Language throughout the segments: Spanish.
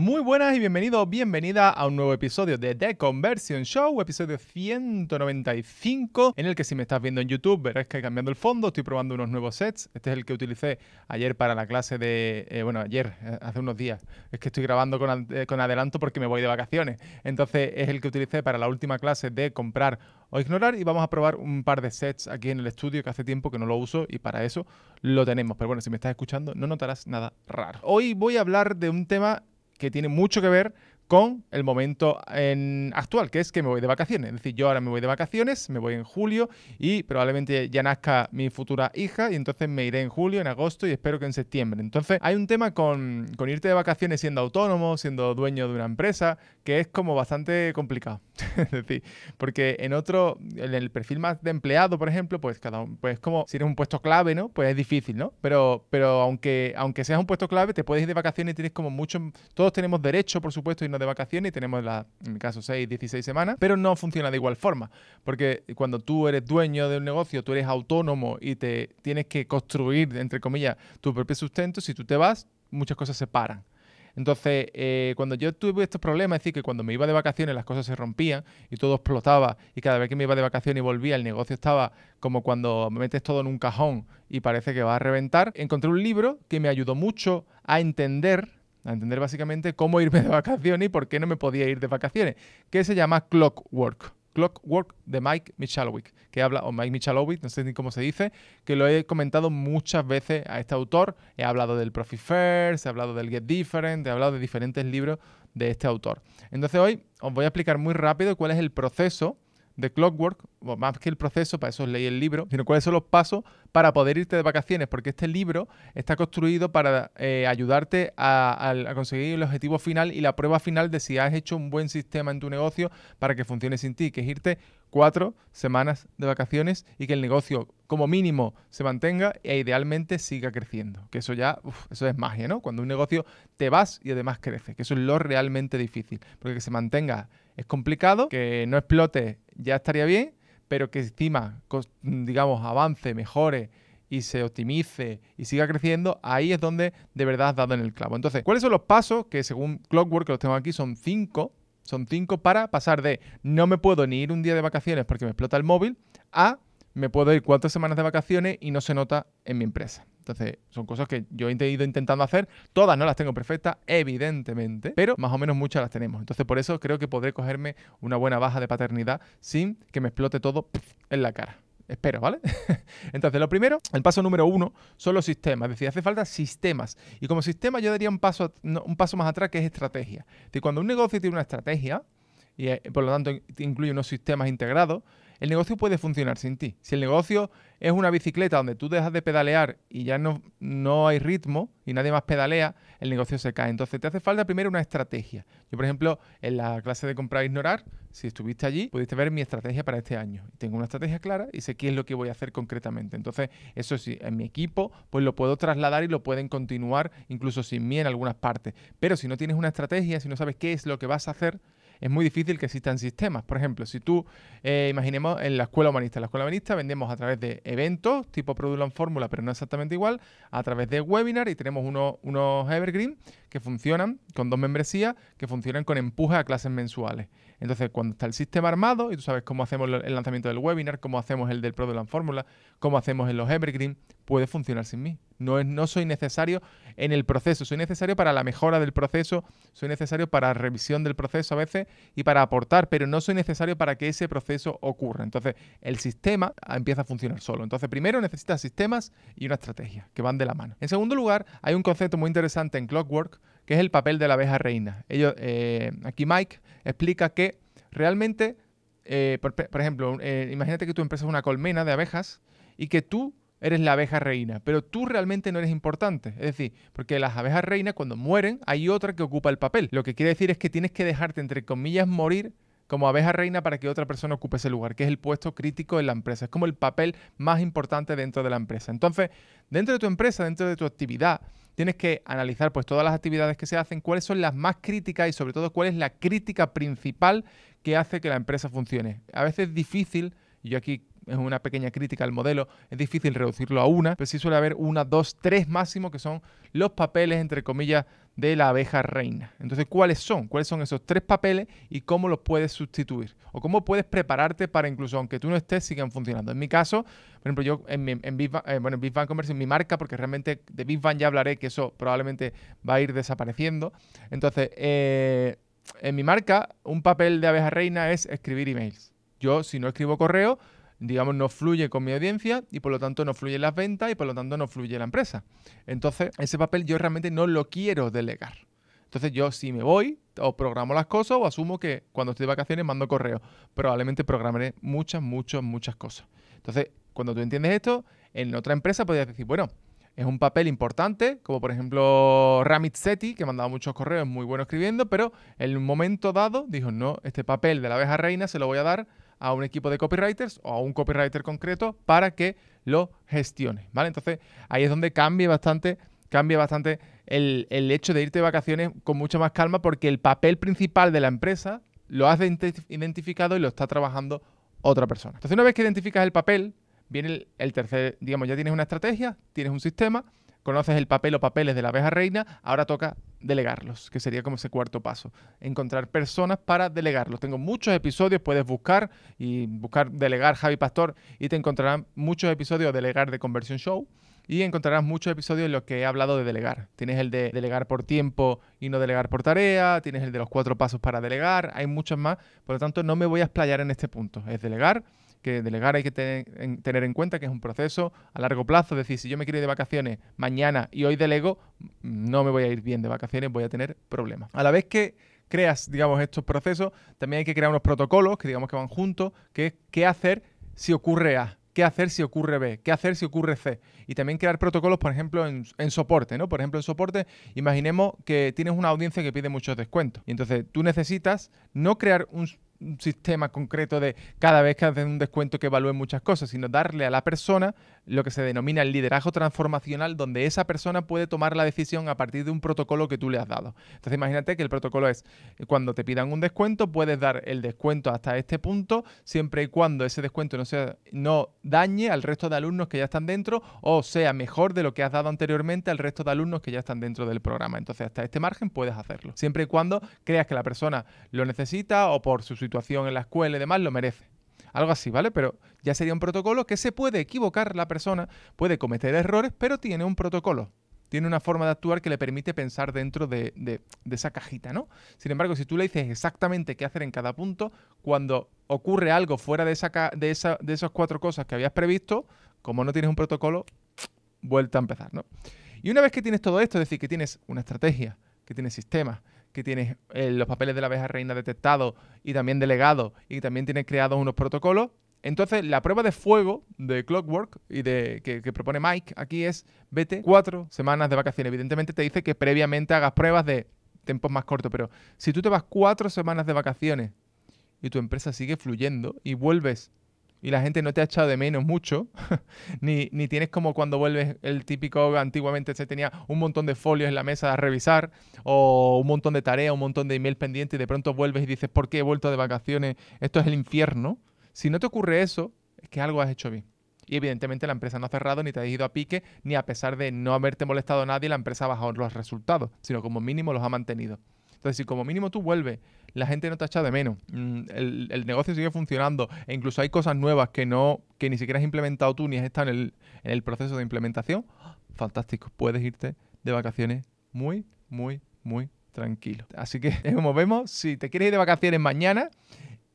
Muy buenas y bienvenidos, o bienvenida a un nuevo episodio de The Conversion Show, episodio 195, en el que si me estás viendo en YouTube verás que cambiando el fondo estoy probando unos nuevos sets. Este es el que utilicé ayer para la clase de... Eh, bueno, ayer, eh, hace unos días. Es que estoy grabando con, eh, con adelanto porque me voy de vacaciones. Entonces es el que utilicé para la última clase de comprar o ignorar y vamos a probar un par de sets aquí en el estudio que hace tiempo que no lo uso y para eso lo tenemos. Pero bueno, si me estás escuchando no notarás nada raro. Hoy voy a hablar de un tema que tiene mucho que ver con el momento en actual, que es que me voy de vacaciones. Es decir, yo ahora me voy de vacaciones, me voy en julio y probablemente ya nazca mi futura hija y entonces me iré en julio, en agosto y espero que en septiembre. Entonces hay un tema con, irte de vacaciones siendo autónomo, siendo dueño de una empresa, que es como bastante complicado. es decir, porque en otro, en el perfil más de empleado, por ejemplo, pues cada uno, pues como si eres un puesto clave, ¿no? Pues es difícil, ¿no? Pero, pero aunque, aunque seas un puesto clave, te puedes ir de vacaciones y tienes como mucho, todos tenemos derecho, por supuesto, y no de vacaciones y tenemos, la, en mi caso, 6, 16 semanas, pero no funciona de igual forma, porque cuando tú eres dueño de un negocio, tú eres autónomo y te tienes que construir, entre comillas, tu propio sustento, si tú te vas, muchas cosas se paran. Entonces, eh, cuando yo tuve estos problemas, es decir, que cuando me iba de vacaciones las cosas se rompían y todo explotaba y cada vez que me iba de vacaciones y volvía el negocio estaba como cuando me metes todo en un cajón y parece que va a reventar, encontré un libro que me ayudó mucho a entender a entender básicamente cómo irme de vacaciones y por qué no me podía ir de vacaciones, que se llama Clockwork. Clockwork de Mike Michalowicz, que habla, o Mike Michalowicz, no sé ni cómo se dice, que lo he comentado muchas veces a este autor. He hablado del Profit First, he hablado del Get Different, he hablado de diferentes libros de este autor. Entonces hoy os voy a explicar muy rápido cuál es el proceso de Clockwork, más que el proceso, para eso leí el libro, sino cuáles son los pasos para poder irte de vacaciones, porque este libro está construido para eh, ayudarte a, conseguir el objetivo final y la prueba final de si has hecho un buen sistema en tu negocio para que funcione sin ti, que es irte cuatro semanas de vacaciones y que el negocio como mínimo se mantenga e idealmente siga creciendo. Que eso ya, eso es magia, ¿no? Cuando un negocio te vas y además crece, que eso es lo realmente difícil, porque que se mantenga es complicado, que no explote ya estaría bien, pero que encima, digamos, avance, mejore y se optimice y siga creciendo, ahí es donde de verdad has dado en el clavo. Entonces, ¿cuáles son los pasos que según Clockwork, que los tengo aquí, son cinco? Son cinco para pasar de no me puedo ni ir un día de vacaciones porque me explota el móvil a me puedo ir cuatro semanas de vacaciones y no se nota en mi empresa. Entonces, son cosas que yo he ido intentando hacer. Todas no las tengo perfectas, evidentemente, pero más o menos muchas las tenemos. Entonces, por eso creo que podré cogerme una buena baja de paternidad sin que me explote todo en la cara. Espero, ¿vale? Entonces, lo primero, el paso número uno son los sistemas. Es decir, hace falta sistemas. Y como sistema, yo daría un paso, un paso más atrás, que es estrategia. Es cuando un negocio tiene una estrategia, y eh, por lo tanto incluye unos sistemas integrados, el negocio puede funcionar sin ti. Si el negocio es una bicicleta donde tú dejas de pedalear y ya no, no hay ritmo y nadie más pedalea, el negocio se cae. Entonces te hace falta primero una estrategia. Yo, por ejemplo, en la clase de comprar e ignorar, si estuviste allí, pudiste ver mi estrategia para este año. Tengo una estrategia clara y sé qué es lo que voy a hacer concretamente. Entonces, eso sí, en mi equipo, pues lo puedo trasladar y lo pueden continuar incluso sin mí en algunas partes. Pero si no tienes una estrategia, si no sabes qué es lo que vas a hacer, es muy difícil que existan sistemas. Por ejemplo, si tú, eh, imaginemos en la escuela humanista, en la escuela humanista vendemos a través de eventos tipo Produlan Fórmula, pero no exactamente igual, a través de webinar y tenemos unos evergreen que funcionan con dos membresías que funcionan con empuje a clases mensuales. Entonces, cuando está el sistema armado y tú sabes cómo hacemos el lanzamiento del webinar, cómo hacemos el del Produlan Fórmula, cómo hacemos en los evergreen, puede funcionar sin mí. No, es, no soy necesario en el proceso, soy necesario para la mejora del proceso, soy necesario para revisión del proceso a veces y para aportar, pero no soy necesario para que ese proceso ocurra. Entonces, el sistema ah, empieza a funcionar solo. Entonces, primero necesitas sistemas y una estrategia que van de la mano. En segundo lugar, hay un concepto muy interesante en Clockwork, que es el papel de la abeja reina. Ellos, eh, aquí Mike explica que realmente, eh, por, ejemplo, eh, imagínate que tu empresa es una colmena de abejas y que tú eres la abeja reina, pero tú realmente no eres importante. Es decir, porque las abejas reinas cuando mueren hay otra que ocupa el papel. Lo que quiere decir es que tienes que dejarte, entre comillas, morir como abeja reina para que otra persona ocupe ese lugar, que es el puesto crítico en la empresa. Es como el papel más importante dentro de la empresa. Entonces, dentro de tu empresa, dentro de tu actividad, tienes que analizar pues todas las actividades que se hacen, cuáles son las más críticas y sobre todo cuál es la crítica principal que hace que la empresa funcione. A veces es difícil, yo aquí es una pequeña crítica al modelo, es difícil reducirlo a una, pero sí suele haber una, dos, tres máximo que son los papeles, entre comillas, de la abeja reina. Entonces, ¿cuáles son? ¿Cuáles son esos tres papeles y cómo los puedes sustituir? O cómo puedes prepararte para incluso aunque tú no estés, sigan funcionando. En mi caso, por ejemplo, yo en, mi, en, eh, bueno, en Commerce, en mi marca, porque realmente de Big ya hablaré que eso probablemente va a ir desapareciendo. Entonces, eh, en mi marca, un papel de abeja reina es escribir emails. Yo, si no escribo correo, digamos, no fluye con mi audiencia y por lo tanto no fluye las ventas y por lo tanto no fluye la empresa. Entonces, ese papel yo realmente no lo quiero delegar. Entonces yo si me voy, o programo las cosas o asumo que cuando estoy de vacaciones mando correo. Probablemente programaré muchas, muchas, muchas cosas. Entonces, cuando tú entiendes esto, en otra empresa podrías decir, bueno, es un papel importante, como por ejemplo Ramit Sethi, que mandaba muchos correos, es muy bueno escribiendo, pero en un momento dado dijo, no, este papel de la abeja reina se lo voy a dar a un equipo de copywriters o a un copywriter concreto para que lo gestione, ¿vale? Entonces ahí es donde cambia bastante, bastante el, hecho de irte de vacaciones con mucha más calma porque el papel principal de la empresa lo has identificado y lo está trabajando otra persona. Entonces una vez que identificas el papel, viene el, tercer, digamos, ya tienes una estrategia, tienes un sistema, conoces el papel o papeles de la abeja reina, ahora toca delegarlos, que sería como ese cuarto paso. Encontrar personas para delegarlos. Tengo muchos episodios, puedes buscar y buscar delegar Javi Pastor y te encontrarán muchos episodios de delegar de Conversión Show y encontrarás muchos episodios en los que he hablado de delegar. Tienes el de delegar por tiempo y no delegar por tarea, tienes el de los cuatro pasos para delegar, hay muchos más, por lo tanto no me voy a explayar en este punto. Es delegar, que delegar hay que tener en cuenta que es un proceso a largo plazo. Es decir, si yo me quiero ir de vacaciones mañana y hoy delego, mm, no me voy a ir bien de vacaciones, voy a tener problemas. A la vez que creas, digamos, estos procesos, también hay que crear unos protocolos que digamos que van juntos, que es qué hacer si ocurre A, qué hacer si ocurre B, qué hacer si ocurre C. Y también crear protocolos, por ejemplo, en, en, soporte, ¿no? Por ejemplo, en soporte, imaginemos que tienes una audiencia que pide muchos descuentos. Y entonces tú necesitas no crear un un sistema concreto de cada vez que hacen un descuento que evalúe muchas cosas, sino darle a la persona lo que se denomina el liderazgo transformacional, donde esa persona puede tomar la decisión a partir de un protocolo que tú le has dado. Entonces imagínate que el protocolo es, cuando te pidan un descuento, puedes dar el descuento hasta este punto, siempre y cuando ese descuento no, sea, no dañe al resto de alumnos que ya están dentro o sea mejor de lo que has dado anteriormente al resto de alumnos que ya están dentro del programa. Entonces hasta este margen puedes hacerlo, siempre y cuando creas que la persona lo necesita o por su situación en la escuela y demás lo merece. Algo así, ¿vale? Pero ya sería un protocolo que se puede equivocar la persona, puede cometer errores, pero tiene un protocolo. Tiene una forma de actuar que le permite pensar dentro de, de, esa cajita, ¿no? Sin embargo, si tú le dices exactamente qué hacer en cada punto, cuando ocurre algo fuera de, esa, de, esa, de esas cuatro cosas que habías previsto, como no tienes un protocolo, vuelta a empezar, ¿no? Y una vez que tienes todo esto, es decir, que tienes una estrategia, que tienes sistemas, que tienes eh, los papeles de la abeja reina detectados y también delegados y también tienes creados unos protocolos. Entonces, la prueba de fuego de Clockwork y de que, que, propone Mike aquí es vete cuatro semanas de vacaciones. Evidentemente te dice que previamente hagas pruebas de tiempos más cortos, pero si tú te vas cuatro semanas de vacaciones y tu empresa sigue fluyendo y vuelves y la gente no te ha echado de menos mucho, ni, tienes como cuando vuelves el típico, antiguamente se tenía un montón de folios en la mesa a revisar, o un montón de tareas, un montón de email pendiente y de pronto vuelves y dices, ¿por qué he vuelto de vacaciones? Esto es el infierno. Si no te ocurre eso, es que algo has hecho bien. Y evidentemente la empresa no ha cerrado, ni te ha ido a pique, ni a pesar de no haberte molestado a nadie, la empresa ha bajado los resultados, sino como mínimo los ha mantenido. Entonces, si como mínimo tú vuelves, la gente no te echa de menos, mm, el, negocio sigue funcionando, e incluso hay cosas nuevas que no, que ni siquiera has implementado tú ni has estado en el, en el proceso de implementación, fantástico, puedes irte de vacaciones muy, muy, muy tranquilo. Así que, como vemos, si te quieres ir de vacaciones mañana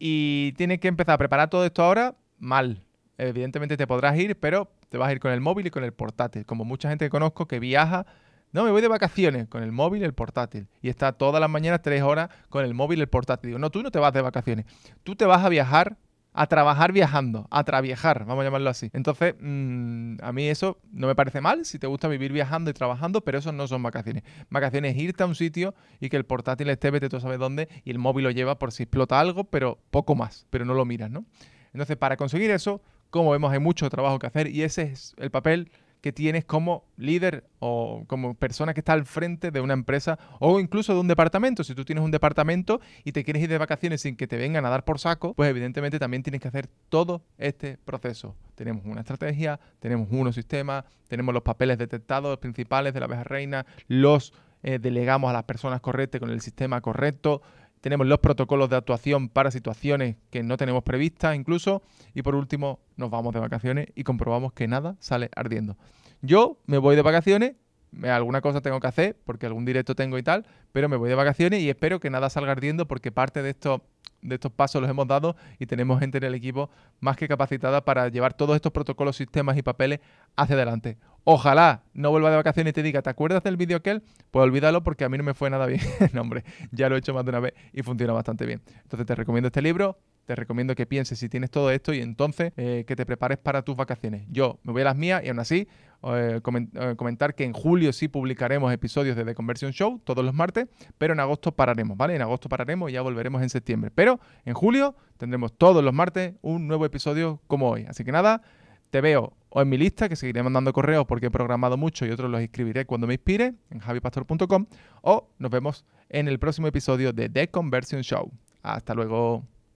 y tienes que empezar a preparar todo esto ahora, mal. Evidentemente te podrás ir, pero te vas a ir con el móvil y con el portátil. Como mucha gente que conozco que viaja no, me voy de vacaciones con el móvil el portátil. Y está todas las mañanas tres horas con el móvil el portátil. Digo, no, tú no te vas de vacaciones. Tú te vas a viajar, a trabajar viajando, a traviejar, vamos a llamarlo así. Entonces, mm, a mí eso no me parece mal si te gusta vivir viajando y trabajando, pero eso no son vacaciones. Vacaciones es irte a un sitio y que el portátil esté, vete tú sabes dónde, y el móvil lo lleva por si explota algo, pero poco más, pero no lo miras, ¿no? Entonces, para conseguir eso, como vemos, hay mucho trabajo que hacer y ese es el papel que tienes como líder o como persona que está al frente de una empresa o incluso de un departamento. Si tú tienes un departamento y te quieres ir de vacaciones sin que te vengan a dar por saco, pues evidentemente también tienes que hacer todo este proceso. Tenemos una estrategia, tenemos unos sistemas, tenemos los papeles detectados principales de la abeja reina, los eh, delegamos a las personas correctas con el sistema correcto, tenemos los protocolos de actuación para situaciones que no tenemos previstas incluso, y por último nos vamos de vacaciones y comprobamos que nada sale ardiendo. Yo me voy de vacaciones, alguna cosa tengo que hacer, porque algún directo tengo y tal, pero me voy de vacaciones y espero que nada salga ardiendo porque parte de estos, de estos pasos los hemos dado y tenemos gente en el equipo más que capacitada para llevar todos estos protocolos, sistemas y papeles hacia adelante. Ojalá no vuelva de vacaciones y te diga, ¿te acuerdas del vídeo aquel? Pues olvídalo porque a mí no me fue nada bien. no, hombre, ya lo he hecho más de una vez y funciona bastante bien. Entonces te recomiendo este libro, te recomiendo que pienses si tienes todo esto y entonces eh, que te prepares para tus vacaciones. Yo me voy a las mías y aún así eh, eh, comentar que en julio sí publicaremos episodios de The Conversion Show todos los martes, pero en agosto pararemos, ¿vale? En agosto pararemos y ya volveremos en septiembre. Pero en julio tendremos todos los martes un nuevo episodio como hoy. Así que nada, te veo o en mi lista, que seguiré mandando correos porque he programado mucho y otros los escribiré cuando me inspire, en javipastor.com, o nos vemos en el próximo episodio de The Conversion Show. Hasta luego.